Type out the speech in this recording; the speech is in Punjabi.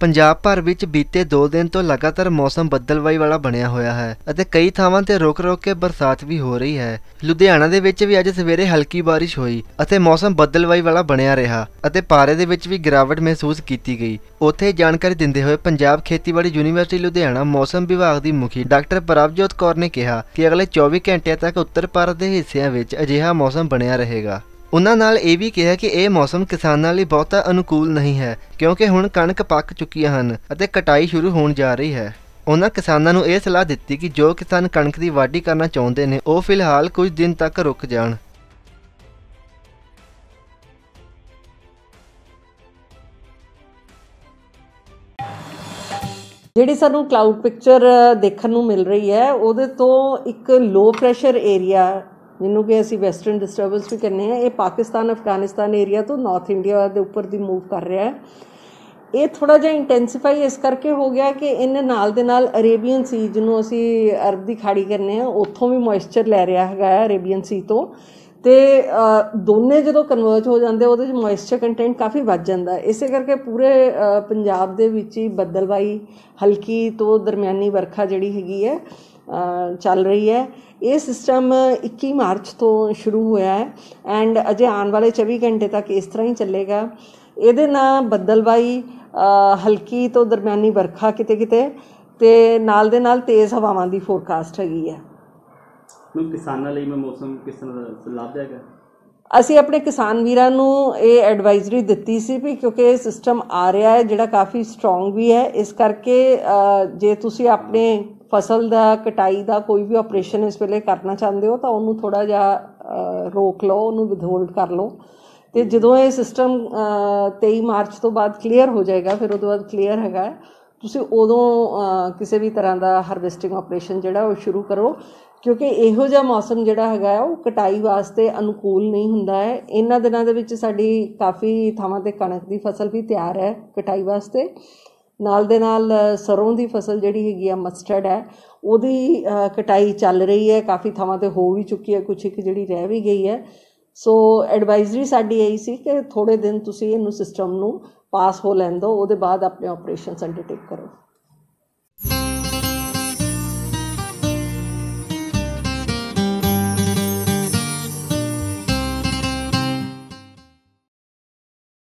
ਪੰਜਾਬ ਭਰ ਵਿੱਚ ਬੀਤੇ 2 ਦਿਨ ਤੋਂ ਲਗਾਤਾਰ ਮੌਸਮ ਬੱਦਲਵਾਈ ਵਾਲਾ ਬਣਿਆ ਹੋਇਆ ਹੈ ਅਤੇ ਕਈ ਥਾਵਾਂ ਤੇ ਰੁਕ-ਰੁਕ ਕੇ ਬਰਸਾਤ ਵੀ ਹੋ ਰਹੀ ਹੈ ਲੁਧਿਆਣਾ ਦੇ ਵਿੱਚ ਵੀ ਅੱਜ ਸਵੇਰੇ ਹਲਕੀ ਬਾਰਿਸ਼ ਹੋਈ ਅਤੇ ਮੌਸਮ ਬੱਦਲਵਾਈ ਵਾਲਾ ਬਣਿਆ ਰਿਹਾ ਅਤੇ ਪਾਰੇ ਦੇ ਵਿੱਚ ਵੀ ਗਿਰਾਵਟ ਮਹਿਸੂਸ ਕੀਤੀ ਗਈ ਉੱਥੇ ਜਾਣਕਾਰੀ ਦਿੰਦੇ ਹੋਏ ਪੰਜਾਬ ਖੇਤੀਬਾੜੀ ਯੂਨੀਵਰਸਿਟੀ ਲੁਧਿਆਣਾ ਮੌਸਮ ਵਿਭਾਗ ਦੀ ਮੁਖੀ ਡਾਕਟਰ ਪ੍ਰਭਜੋਤ ਕੌਰ ਨੇ ਕਿਹਾ ਕਿ ਅਗਲੇ 24 ਘੰਟਿਆਂ ਤੱਕ ਉੱਤਰ ਭਾਰਤ ਦੇ ਹਿੱਸਿਆਂ ਵਿੱਚ ਅਜਿਹਾ ਮੌਸਮ ਬਣਿਆ ਰਹੇਗਾ ਉਹਨਾਂ ਨਾਲ ਇਹ ਵੀ ਕਿਹਾ ਕਿ ਇਹ ਮੌਸਮ ਕਿਸਾਨਾਂ ਲਈ ਬਹੁਤਾ ਅਨੁਕੂਲ ਨਹੀਂ ਹੈ ਕਿਉਂਕਿ ਹੁਣ ਕਣਕ ਪੱਕ ਚੁੱਕੀਆਂ ਹਨ ਅਤੇ ਕਟਾਈ ਸ਼ੁਰੂ ਹੋਣ ਜਾ ਰਹੀ ਹੈ ਉਹਨਾਂ ਕਿਸਾਨਾਂ ਨੂੰ ਇਹ ਸਲਾਹ ਦਿੱਤੀ ਕਿ ਜੋ ਕਿਸਾਨ ਕਣਕ ਦੀ ਵਾਢੀ ਕਰਨਾ ਚਾਹੁੰਦੇ ਨੇ ਉਹ ਫਿਲਹਾਲ ਕੁਝ ਦਿਨ ਤੱਕ ਰੁਕ ਜਾਣ ਜਿਹੜੀ ਸਾਨੂੰ ਕਲਾਊਡ ਪਿਕਚਰ ਦੇਖਣ ਨੂੰ ਮਿਲ ਰਹੀ ਹੈ ਉਹਦੇ ਤੋਂ ਇੱਕ ਲੋ ਪ੍ਰੈਸ਼ਰ ਏਰੀਆ ਜਿਹਨੂੰ ਕਿ ਅਸੀਂ ਵੈਸਟਰਨ ਡਿਸਟਰਬੈਂਸ ਵੀ ਕਹਿੰਦੇ ਆ ਇਹ ਪਾਕਿਸਤਾਨ ਅਫਗਾਨਿਸਤਾਨ ਏਰੀਆ ਤੋਂ ਨਾਰਥ ਇੰਡੀਆ ਦੇ ਉੱਪਰ ਦੀ ਮੂਵ ਕਰ ਰਿਹਾ ਹੈ ਇਹ ਥੋੜਾ ਜਿਹਾ ਇੰਟੈਂਸੀਫਾਈ ਇਸ ਕਰਕੇ ਹੋ ਗਿਆ ਕਿ ਇਹਨੇ ਨਾਲ ਦੇ ਨਾਲ ਅਰੇਬੀਅਨ ਸੀ ਜਿਹਨੂੰ ਅਸੀਂ ਅਰਬ ਦੀ ਖਾੜੀ ਕਹਿੰਦੇ ਆ ਉੱਥੋਂ ਵੀ ਮੋਇਸਚਰ ਲੈ ਰਿਹਾ ਹੈਗਾ ਅਰੇਬੀਅਨ ਸੀ ਤੋਂ ਤੇ ਦੋਨੇ ਜਦੋਂ ਕਨਵਰਜ ਹੋ ਜਾਂਦੇ ਉਹਦੇ ਵਿੱਚ ਮੋਇਸਚਰ ਕੰਟੈਂਟ ਕਾਫੀ ਵੱਧ ਜਾਂਦਾ ਇਸੇ ਕਰਕੇ ਪੂਰੇ ਪੰਜਾਬ ਦੇ ਵਿੱਚ ਹੀ ਬੱਦਲਵਾਈ ਹਲਕੀ ਤੋਂ ਦਰਮਿਆਨੀ ਵਰਖਾ ਜਿਹੜੀ ਹੈਗੀ ਹੈ ਚੱਲ ਰਹੀ ਹੈ ਇਹ ਸਿਸਟਮ 21 ਮਾਰਚ ਤੋਂ ਸ਼ੁਰੂ ਹੋਇਆ ਹੈ ਐਂਡ ਅਜੇ ਆਉਣ ਵਾਲੇ 24 ਘੰਟੇ ਤੱਕ ਇਸ ਤਰ੍ਹਾਂ ਹੀ ਚੱਲੇਗਾ ਇਹਦੇ ਨਾਲ ਬੱਦਲਬਾਈ ਹਲਕੀ ਤੋਂ ਦਰਮਿਆਨੀ ਵਰਖਾ ਕਿਤੇ ਕਿਤੇ ਤੇ ਨਾਲ ਦੇ ਨਾਲ ਤੇਜ਼ ਹਵਾਵਾਂ ਦੀ ਫੋਰਕਾਸਟ ਹੈਗੀ ਹੈ ਮੈਂ ਕਿਸਾਨਾਂ ਲਈ ਮੈਂ ਮੌਸਮ ਕਿਸ ਤਰ੍ਹਾਂ ਦਾ ਲਾਭ ਦੇਗਾ ਅਸੀਂ ਆਪਣੇ ਕਿਸਾਨ ਵੀਰਾਂ ਨੂੰ ਇਹ ਐਡਵਾਈਜ਼ਰੀ ਦਿੱਤੀ ਸੀ ਵੀ ਕਿਉਂਕਿ ਇਹ ਸਿਸਟਮ ਆ ਰਿਹਾ ਹੈ ਜਿਹੜਾ ਕਾਫੀ ਸਟਰੋਂਗ ਵੀ ਹੈ ਇਸ ਕਰਕੇ ਜੇ ਤੁਸੀਂ ਆਪਣੇ ਫਸਲ ਦਾ ਕਟਾਈ ਦਾ ਕੋਈ ਵੀ ਆਪਰੇਸ਼ਨ ਇਸ ਵੇਲੇ ਕਰਨਾ ਚਾਹੁੰਦੇ ਹੋ ਤਾਂ ਉਹਨੂੰ ਥੋੜਾ ਜਿਹਾ ਰੋਕ ਲਓ ਉਹਨੂੰ ਵਿਦਹੋਲਡ ਕਰ ਲਓ ਤੇ ਜਦੋਂ ਇਹ ਸਿਸਟਮ 23 ਮਾਰਚ ਤੋਂ ਬਾਅਦ ਕਲੀਅਰ ਹੋ ਜਾਏਗਾ ਫਿਰ ਉਹਦੇ ਬਾਅਦ ਕਲੀਅਰ ਹੈਗਾ ਤੁਸੀਂ ਉਦੋਂ ਕਿਸੇ ਵੀ ਤਰ੍ਹਾਂ ਦਾ ਹਾਰਵੈਸਟਿੰਗ ਆਪਰੇਸ਼ਨ ਜਿਹੜਾ ਉਹ ਸ਼ੁਰੂ ਕਰੋ ਕਿਉਂਕਿ ਇਹੋ ਜਿਹਾ ਮੌਸਮ ਜਿਹੜਾ ਹੈਗਾ ਉਹ ਕਟਾਈ ਵਾਸਤੇ ਅਨੁਕੂਲ ਨਹੀਂ ਹੁੰਦਾ ਹੈ ਇਹਨਾਂ ਦਿਨਾਂ ਦੇ ਵਿੱਚ ਸਾਡੀ ਕਾਫੀ ਥਾਵਾਂ ਤੇ ਕਣਕ ਦੀ ਫਸਲ ਵੀ ਤਿਆਰ ਹੈ ਕਟਾਈ ਵਾਸਤੇ ਨਾਲ ਦੇ ਨਾਲ ਸਰੋਂ ਦੀ ਫਸਲ ਜਿਹੜੀ ਹੈਗੀ ਆ ਮਸਟਰਡ ਹੈ ਉਹਦੀ ਕਟਾਈ ਚੱਲ ਰਹੀ ਹੈ ਕਾਫੀ ਥਾਵਾਂ ਤੇ ਹੋ ਵੀ ਚੁੱਕੀ ਹੈ ਕੁਝ ਇੱਕ ਜਿਹੜੀ ਰਹਿ ਵੀ ਗਈ ਹੈ ਸੋ ਐਡਵਾਈਜ਼ਰੀ ਸਾਡੀ ਇਹੀ ਸੀ ਕਿ ਥੋੜੇ ਦਿਨ ਤੁਸੀਂ ਇਹਨੂੰ ਸਿਸਟਮ ਨੂੰ ਪਾਸ ਹੋ ਲੈਣ ਦਿਓ ਉਹਦੇ ਬਾਅਦ ਆਪਣੇ ਆਪਰੇਸ਼ਨਸ ਅੰਡਰਟੇਕ ਕਰੋ